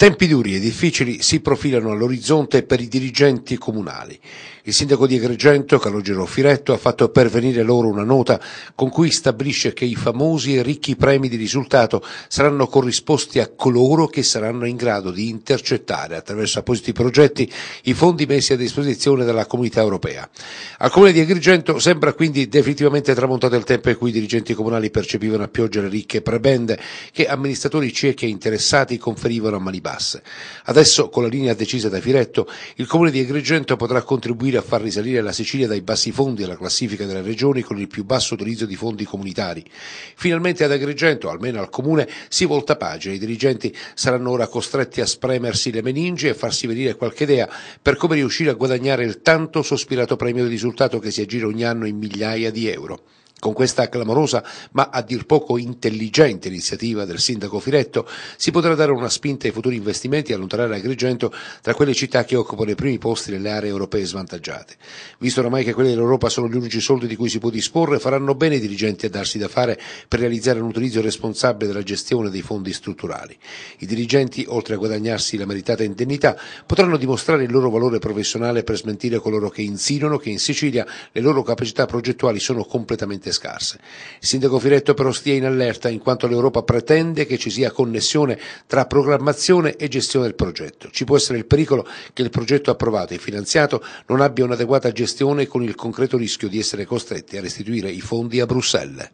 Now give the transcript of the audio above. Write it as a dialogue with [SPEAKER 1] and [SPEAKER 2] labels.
[SPEAKER 1] Tempi duri e difficili si profilano all'orizzonte per i dirigenti comunali. Il sindaco di Agrigento, Calogero Firetto, ha fatto pervenire loro una nota con cui stabilisce che i famosi e ricchi premi di risultato saranno corrisposti a coloro che saranno in grado di intercettare attraverso appositi progetti i fondi messi a disposizione dalla comunità europea. Al comune di Agrigento sembra quindi definitivamente tramontato il tempo in cui i dirigenti comunali percepivano a pioggia le ricche prebende che amministratori ciechi e interessati conferivano a mani basse. Adesso, con la linea decisa da Firetto, il comune di Agrigento potrà contribuire a far risalire la Sicilia dai bassi fondi alla classifica delle regioni con il più basso utilizzo di fondi comunitari. Finalmente ad Agrigento, almeno al comune, si volta pagina. I dirigenti saranno ora costretti a spremersi le meningi e farsi venire qualche idea per come riuscire a guadagnare il tanto sospirato premio di risultato che si aggira ogni anno in migliaia di euro. Con questa clamorosa ma a dir poco intelligente iniziativa del sindaco Firetto si potrà dare una spinta ai futuri investimenti e allontanare Agrigento tra quelle città che occupano i primi posti nelle aree europee svantaggiate. Visto oramai che quelle dell'Europa sono gli unici soldi di cui si può disporre, faranno bene i dirigenti a darsi da fare per realizzare un utilizzo responsabile della gestione dei fondi strutturali. I dirigenti, oltre a guadagnarsi la meritata indennità, potranno dimostrare il loro valore professionale per smentire coloro che insinuano che in Sicilia le loro capacità progettuali sono completamente veramente scarse. Il sindaco Firetto però stia in allerta in quanto l'Europa pretende che ci sia connessione tra programmazione e gestione del progetto. Ci può essere il pericolo che il progetto approvato e finanziato non abbia un'adeguata gestione con il concreto rischio di essere costretti a restituire i fondi a Bruxelles.